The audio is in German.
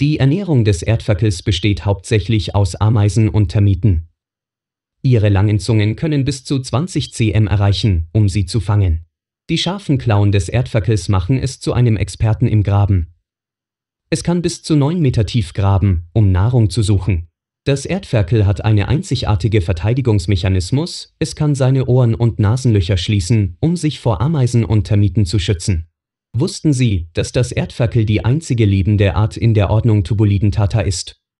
Die Ernährung des Erdfackels besteht hauptsächlich aus Ameisen und Termiten. Ihre langen Zungen können bis zu 20 cm erreichen, um sie zu fangen. Die scharfen Klauen des Erdfackels machen es zu einem Experten im Graben. Es kann bis zu 9 Meter tief graben, um Nahrung zu suchen. Das Erdferkel hat eine einzigartige Verteidigungsmechanismus, es kann seine Ohren und Nasenlöcher schließen, um sich vor Ameisen und Termiten zu schützen. Wussten Sie, dass das Erdfackel die einzige lebende Art in der Ordnung Tubulidentata ist